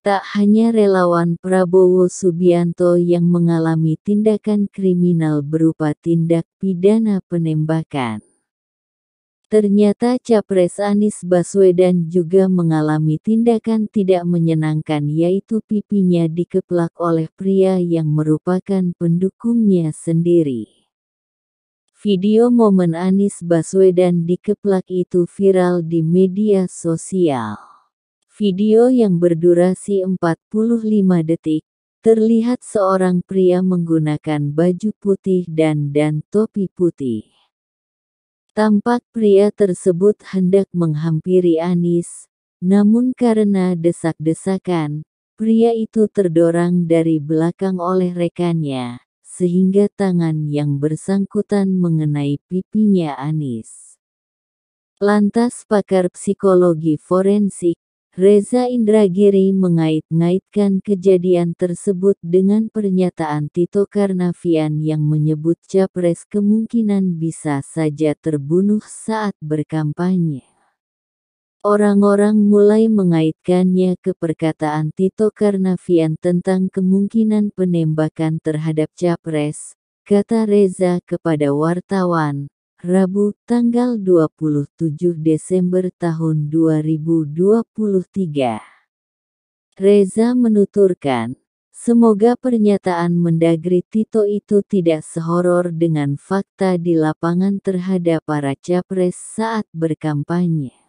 Tak hanya relawan Prabowo Subianto yang mengalami tindakan kriminal berupa tindak pidana penembakan. Ternyata Capres Anies Baswedan juga mengalami tindakan tidak menyenangkan yaitu pipinya dikeplak oleh pria yang merupakan pendukungnya sendiri. Video momen Anies Baswedan dikeplak itu viral di media sosial. Video yang berdurasi 45 detik, terlihat seorang pria menggunakan baju putih dan dan topi putih. Tampak pria tersebut hendak menghampiri Anis, namun karena desak-desakan, pria itu terdorong dari belakang oleh rekannya, sehingga tangan yang bersangkutan mengenai pipinya Anis. Lantas pakar psikologi forensik, Reza Indragiri mengait-ngaitkan kejadian tersebut dengan pernyataan Tito Karnavian yang menyebut capres kemungkinan bisa saja terbunuh saat berkampanye. Orang-orang mulai mengaitkannya ke perkataan Tito Karnavian tentang kemungkinan penembakan terhadap capres, kata Reza kepada wartawan. Rabu, tanggal 27 Desember tahun 2023. Reza menuturkan, semoga pernyataan mendagri Tito itu tidak sehoror dengan fakta di lapangan terhadap para capres saat berkampanye.